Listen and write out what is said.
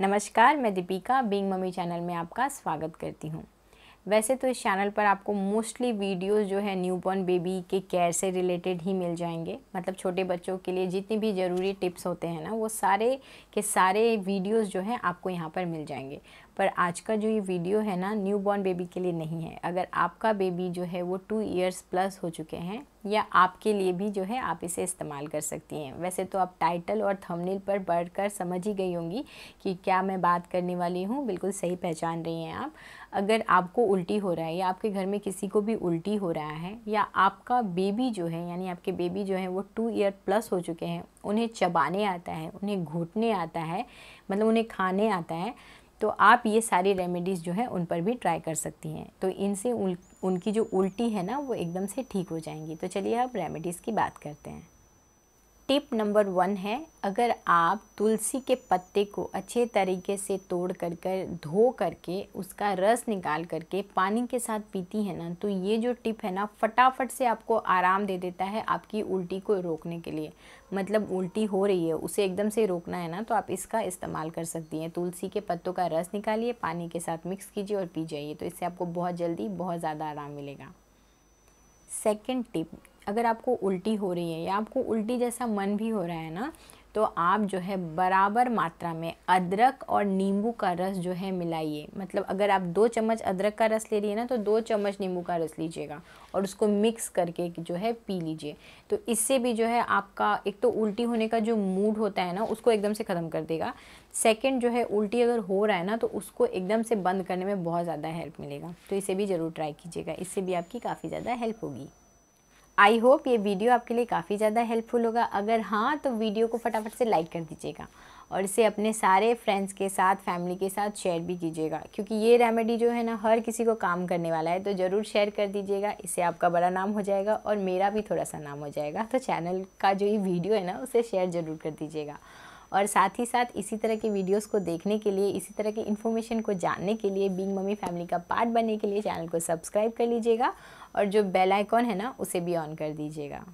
नमस्कार मैं Deepika Bing mummy channel में आपका स्वागत करती हूँ वैसे तो इस चैनल पर आपको मोस्टली वीडियोस जो है न्यूबॉर्न बेबी के केयर से रिलेटेड ही मिल जाएंगे मतलब छोटे बच्चों के लिए जितनी भी ज़रूरी टिप्स होते हैं ना वो सारे के सारे वीडियोस जो हैं आपको यहाँ पर मिल जाएंगे पर आज का जो ये वीडियो है ना न्यू बॉर्न बेबी के लिए नहीं है अगर आपका बेबी जो है वो टू ईयर्स प्लस हो चुके हैं या आपके लिए भी जो है आप इसे इस्तेमाल कर सकती हैं वैसे तो आप टाइटल और थंबनेल पर कर समझ ही गई होंगी कि क्या मैं बात करने वाली हूँ बिल्कुल सही पहचान रही हैं आप अगर आपको उल्टी हो रहा है या आपके घर में किसी को भी उल्टी हो रहा है या आपका बेबी जो है यानी आपके बेबी जो है वो टू ईयर प्लस हो चुके हैं उन्हें चबाने आता है उन्हें घूटने आता है मतलब उन्हें खाने आता है तो आप ये सारी रेमेडीज़ जो है उन पर भी ट्राई कर सकती हैं तो इनसे उनकी जो उल्टी है ना वो एकदम से ठीक हो जाएंगी तो चलिए अब रेमेडीज़ की बात करते हैं टिप नंबर वन है अगर आप तुलसी के पत्ते को अच्छे तरीके से तोड़ कर कर धो करके उसका रस निकाल करके पानी के साथ पीती है ना तो ये जो टिप है ना फटाफट से आपको आराम दे देता है आपकी उल्टी को रोकने के लिए मतलब उल्टी हो रही है उसे एकदम से रोकना है ना तो आप इसका इस्तेमाल कर सकती हैं तुलसी के पत्तों का रस निकालिए पानी के साथ मिक्स कीजिए और पी जाइए तो इससे आपको बहुत जल्दी बहुत ज़्यादा आराम मिलेगा सेकेंड टिप अगर आपको उल्टी हो रही है या आपको उल्टी जैसा मन भी हो रहा है ना तो आप जो है बराबर मात्रा में अदरक और नींबू का रस जो है मिलाइए मतलब अगर आप दो चम्मच अदरक का रस ले रही है ना तो दो चम्मच नींबू का रस लीजिएगा और उसको मिक्स करके जो है पी लीजिए तो इससे भी जो है आपका एक तो उल्टी होने का जो मूड होता है ना उसको एकदम से ख़त्म कर देगा सेकेंड जो है उल्टी अगर हो रहा है ना तो उसको एकदम से बंद करने में बहुत ज़्यादा हेल्प मिलेगा तो इसे भी ज़रूर ट्राई कीजिएगा इससे भी आपकी काफ़ी ज़्यादा हेल्प होगी आई होप ये वीडियो आपके लिए काफ़ी ज़्यादा हेल्पफुल होगा अगर हाँ तो वीडियो को फटाफट से लाइक कर दीजिएगा और इसे अपने सारे फ्रेंड्स के साथ फैमिली के साथ शेयर भी कीजिएगा क्योंकि ये रेमेडी जो है ना हर किसी को काम करने वाला है तो ज़रूर शेयर कर दीजिएगा इससे आपका बड़ा नाम हो जाएगा और मेरा भी थोड़ा सा नाम हो जाएगा तो चैनल का जो ये वीडियो है ना उसे शेयर ज़रूर कर दीजिएगा और साथ ही साथ इसी तरह के वीडियोस को देखने के लिए इसी तरह के इन्फॉर्मेशन को जानने के लिए बींग मम्मी फैमिली का पार्ट बनने के लिए चैनल को सब्सक्राइब कर लीजिएगा और जो बेल आइकॉन है ना उसे भी ऑन कर दीजिएगा